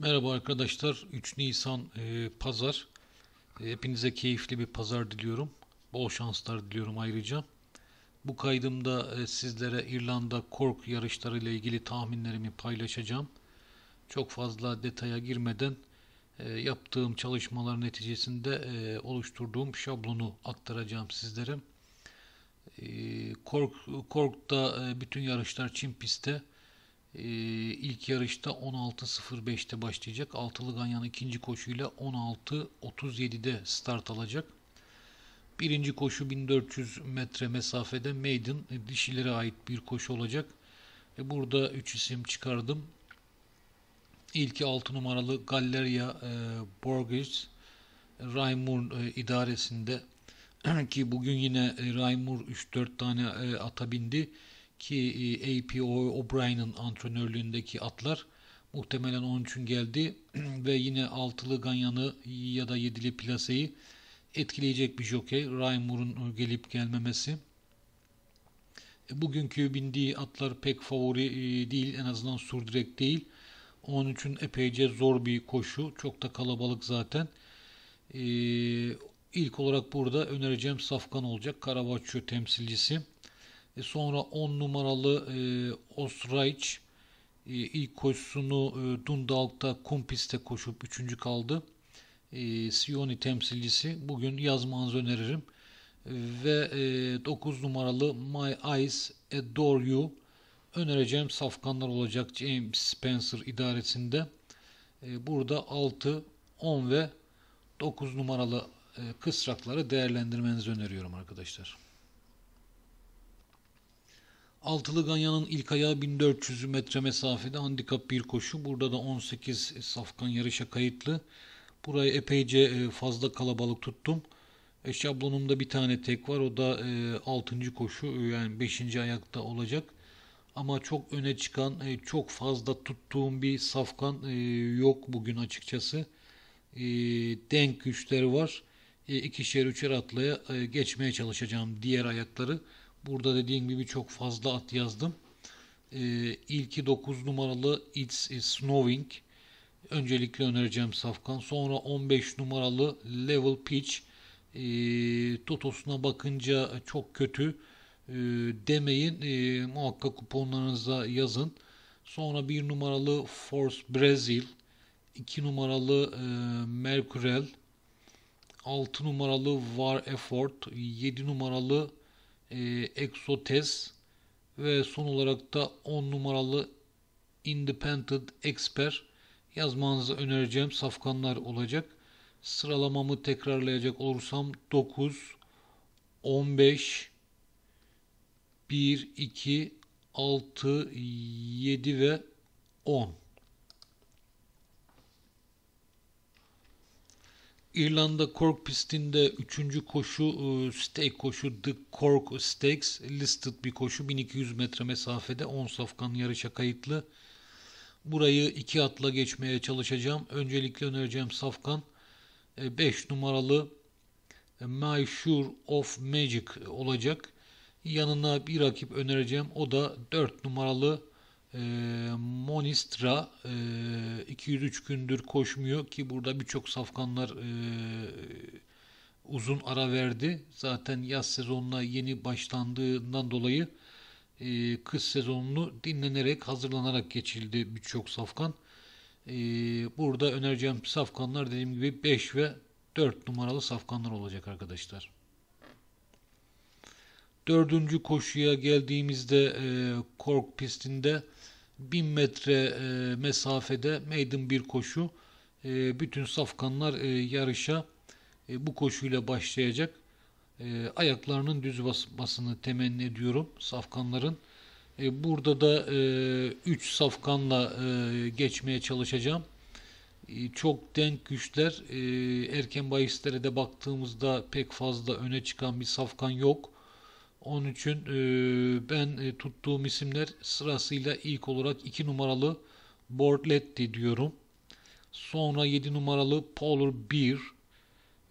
Merhaba arkadaşlar. 3 Nisan e, pazar. E, hepinize keyifli bir pazar diliyorum. Bol şanslar diliyorum ayrıca. Bu kaydımda e, sizlere İrlanda kork yarışları ile ilgili tahminlerimi paylaşacağım. Çok fazla detaya girmeden e, yaptığım çalışmalar neticesinde e, oluşturduğum şablonu aktaracağım sizlere. E, kork kork'ta e, bütün yarışlar Çin pistte. Ee, ilk yarışta 16.05'te başlayacak. Altılı Ganyan ikinci koşuyla 16.37'de start alacak. Birinci koşu 1400 metre mesafede maiden e, dişilere ait bir koşu olacak. E burada 3 isim çıkardım. İlki 6 numaralı Galleria e, Borges Raymur e, idaresinde ki bugün yine e, Raymur 3-4 tane e, ata bindi ki e, APO O'Brien'in antrenörlüğündeki atlar muhtemelen onun için geldi ve yine altılı Ganyan'ı ya da yedili Plase'yi etkileyecek bir jockey. Ryan Moore'un gelip gelmemesi. E, bugünkü bindiği atlar pek favori e, değil. En azından sürdürek değil. Onun için epeyce zor bir koşu. Çok da kalabalık zaten. İlk olarak burada önereceğim Safkan olacak. Karabaççı temsilcisi. E sonra 10 numaralı e, Ostraic e, ilk koşusunu e, Dundalk'ta kum pistte koşup 3. kaldı. E, Sioni temsilcisi. Bugün yazmanızı öneririm. ve e, 9 numaralı My Eyes Adore You önereceğim safkanlar olacak James Spencer idaresinde. E, burada 6, 10 ve 9 numaralı e, kısrakları değerlendirmenizi öneriyorum arkadaşlar. Altılı Ganyan'ın ilk ayağı 1400 metre mesafede handikap bir koşu. Burada da 18 safkan yarışa kayıtlı. Burayı epeyce e, fazla kalabalık tuttum. E, şablonumda bir tane tek var. O da e, 6. koşu e, yani 5. ayakta olacak. Ama çok öne çıkan, e, çok fazla tuttuğum bir safkan yok bugün açıkçası. denk güçleri var. İkişer üçer atlaya geçmeye çalışacağım diğer ayakları. Burada dediğim gibi çok fazla at yazdım. E, ilki 9 numaralı It's Snowing. Öncelikle önereceğim Safkan. Sonra 15 numaralı Level Pitch. E, totosuna bakınca çok kötü e, demeyin. E, muhakkak kuponlarınıza yazın. Sonra 1 numaralı Force Brazil. 2 numaralı e, Mercurel. 6 numaralı War Effort. 7 numaralı e, Exotes ve son olarak da 10 numaralı Independent Expert yazmanızı önereceğim safkanlar olacak. Sıralamamı tekrarlayacak olursam 9, 15, 1, 2, 6, 7 ve 10. İrlanda Cork pistinde 3. koşu e, stake koşu The Cork Stakes listed bir koşu 1200 metre mesafede 10 safkan yarışa kayıtlı. Burayı iki atla geçmeye çalışacağım. Öncelikle önereceğim safkan 5 e, numaralı e, My Sure of Magic olacak. Yanına bir rakip önereceğim. O da 4 numaralı e, Monistra e, 203 gündür koşmuyor ki burada birçok safkanlar e, uzun ara verdi. Zaten yaz sezonuna yeni başlandığından dolayı e, kış sezonunu dinlenerek hazırlanarak geçildi birçok safkan. E, burada önereceğim safkanlar dediğim gibi 5 ve 4 numaralı safkanlar olacak arkadaşlar. Dördüncü koşuya geldiğimizde e, kork pistinde 1000 metre e, mesafede maiden bir koşu. E, bütün safkanlar e, yarışa bu koşuyla başlayacak. ayaklarının düz basmasını temenni ediyorum safkanların. burada da 3 e, safkanla geçmeye çalışacağım. çok denk güçler. erken bahislere de baktığımızda pek fazla öne çıkan bir safkan yok. Onun için e, ben e, tuttuğum isimler sırasıyla ilk olarak 2 numaralı Bortletti diyorum. Sonra 7 numaralı Polar Beer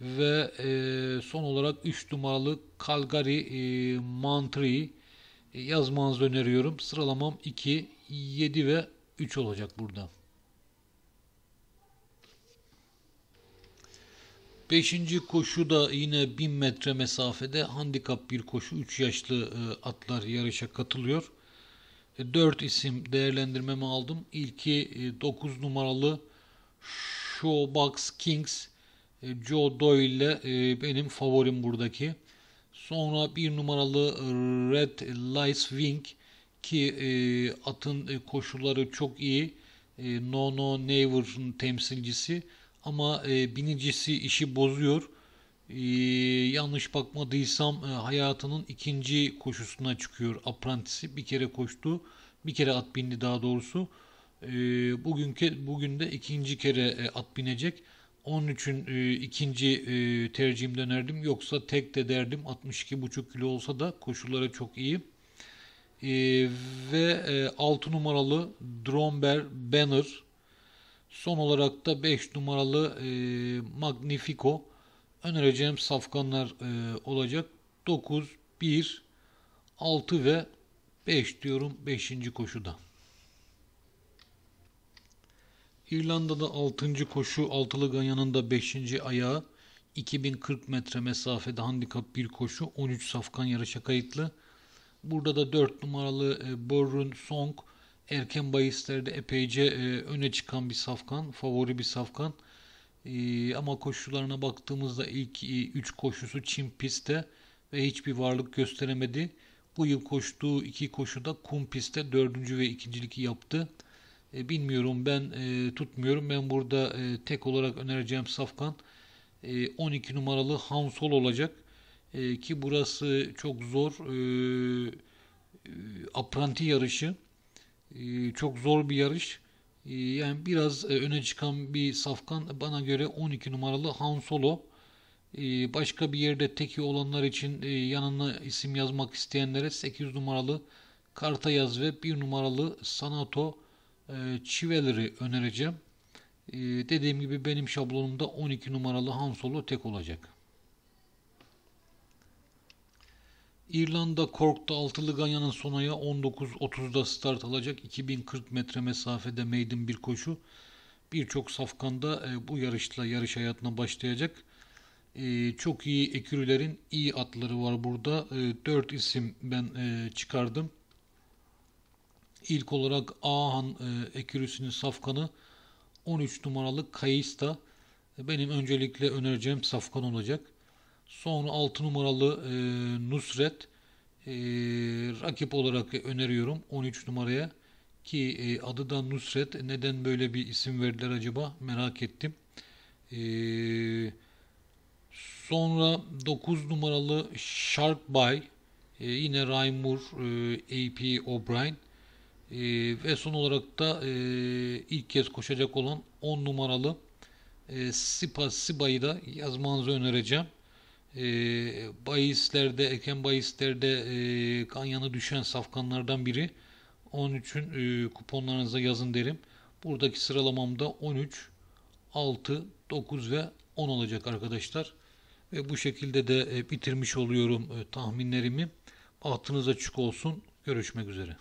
ve e, son olarak 3 numaralı Calgary e, Mantri yazmanızı öneriyorum. Sıralamam 2, 7 ve 3 olacak burada. Beşinci koşu da yine 1000 metre mesafede handikap bir koşu. 3 yaşlı e, atlar yarışa katılıyor. 4 e, isim değerlendirmemi aldım. İlki 9 e, numaralı Showbox Kings Joe Doyle ile benim favorim buradaki. Sonra 1 numaralı Red Lice Wing ki atın koşulları çok iyi. No No Neighbor'ın temsilcisi. Ama e, binicisi işi bozuyor. E, yanlış bakmadıysam e, hayatının ikinci koşusuna çıkıyor aprantisi. Bir kere koştu. Bir kere at bindi daha doğrusu. E, bugünkü bugün de ikinci kere e, at binecek. Onun için e, ikinci e, tercihimde önerdim. Yoksa tek de derdim. 62,5 kilo olsa da koşullara çok iyi. E, ve e, 6 numaralı Dromber Banner Son olarak da 5 numaralı e, Magnifico önereceğim safkanlar e, olacak. 9, 1, 6 ve 5 diyorum 5. koşuda. İrlanda'da 6. koşu altılı ganyanın da 5. ayağı 2040 metre mesafede handikap bir koşu 13 safkan yarışa kayıtlı. Burada da 4 numaralı e, Borun Song erken bahislerde epeyce e, öne çıkan bir safkan, favori bir safkan. E, ama koşularına baktığımızda ilk 3 e, koşusu Çin pistte ve hiçbir varlık gösteremedi. Bu yıl koştuğu iki koşuda kum pistte dördüncü ve ikincilik yaptı. E, bilmiyorum ben e, tutmuyorum. Ben burada e, tek olarak önereceğim safkan e, 12 numaralı Hansol olacak. E, ki burası çok zor. E, e, apranti yarışı. Ee, çok zor bir yarış. Ee, yani biraz e, öne çıkan bir safkan bana göre 12 numaralı Han Solo. Ee, başka bir yerde teki olanlar için e, yanına isim yazmak isteyenlere 8 numaralı Karta yaz ve 1 numaralı Sanato e, Çiveleri önereceğim. dediğim gibi benim şablonumda 12 numaralı Han Solo tek olacak. İrlanda Kork'ta altılı Ganya'nın sonaya 19.30'da start alacak 2040 metre mesafede maiden bir koşu. Birçok safkanda e, bu yarışla yarış hayatına başlayacak. E, çok iyi ekürülerin iyi atları var burada. E, 4 isim ben e, çıkardım. İlk olarak Ahan e, ekürüsünün safkanı 13 numaralı Kayista. Benim öncelikle önereceğim safkan olacak. Sonra 6 numaralı e, Nusret e, rakip olarak öneriyorum 13 numaraya ki e, adı da Nusret neden böyle bir isim verdiler acaba merak ettim. E, sonra 9 numaralı Shark Bay e, yine Ryan Moore, e, AP O'Brien e, ve son olarak da e, ilk kez koşacak olan 10 numaralı e, Sipa Siba'yı da yazmanızı önereceğim. Ee, e, bayislerde, eken bayislerde e, Kanya'nı düşen safkanlardan biri. Onun için e, kuponlarınıza yazın derim. Buradaki sıralamamda 13, 6, 9 ve 10 olacak arkadaşlar. Ve bu şekilde de e, bitirmiş oluyorum e, tahminlerimi. Bahtınız açık olsun. Görüşmek üzere.